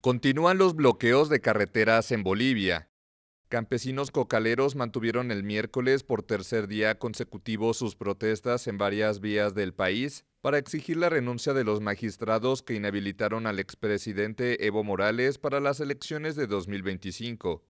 Continúan los bloqueos de carreteras en Bolivia. Campesinos cocaleros mantuvieron el miércoles por tercer día consecutivo sus protestas en varias vías del país para exigir la renuncia de los magistrados que inhabilitaron al expresidente Evo Morales para las elecciones de 2025.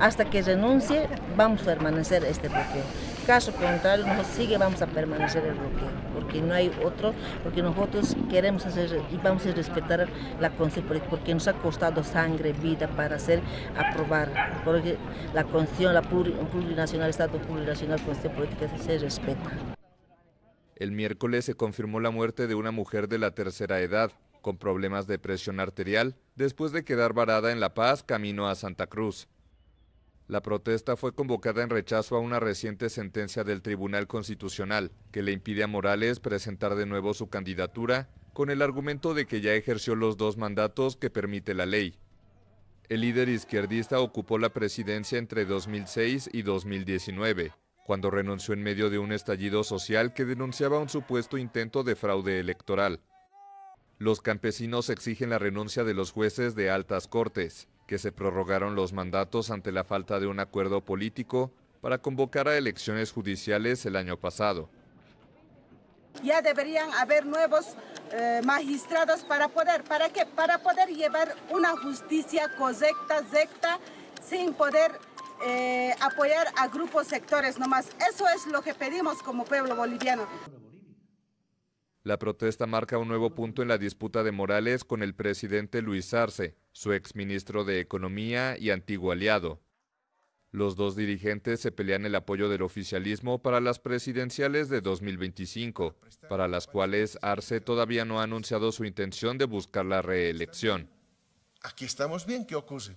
Hasta que renuncie, vamos a permanecer este bloqueo. Caso contrario, nosotros sigue vamos a permanecer en bloqueo, porque no hay otro, porque nosotros queremos hacer y vamos a respetar la constitución, porque nos ha costado sangre, vida para hacer aprobar, porque la constitución, la plurinacional, el Estado plurinacional, constitución política se respeta. El miércoles se confirmó la muerte de una mujer de la tercera edad, con problemas de presión arterial, después de quedar varada en La Paz camino a Santa Cruz. La protesta fue convocada en rechazo a una reciente sentencia del Tribunal Constitucional que le impide a Morales presentar de nuevo su candidatura con el argumento de que ya ejerció los dos mandatos que permite la ley. El líder izquierdista ocupó la presidencia entre 2006 y 2019, cuando renunció en medio de un estallido social que denunciaba un supuesto intento de fraude electoral. Los campesinos exigen la renuncia de los jueces de altas cortes, que se prorrogaron los mandatos ante la falta de un acuerdo político para convocar a elecciones judiciales el año pasado. Ya deberían haber nuevos eh, magistrados para poder, ¿para qué? Para poder llevar una justicia correcta, secta, sin poder eh, apoyar a grupos sectores nomás. Eso es lo que pedimos como pueblo boliviano. La protesta marca un nuevo punto en la disputa de Morales con el presidente Luis Arce, su exministro de Economía y antiguo aliado. Los dos dirigentes se pelean el apoyo del oficialismo para las presidenciales de 2025, para las cuales Arce todavía no ha anunciado su intención de buscar la reelección. Aquí estamos bien, ¿qué ocurre?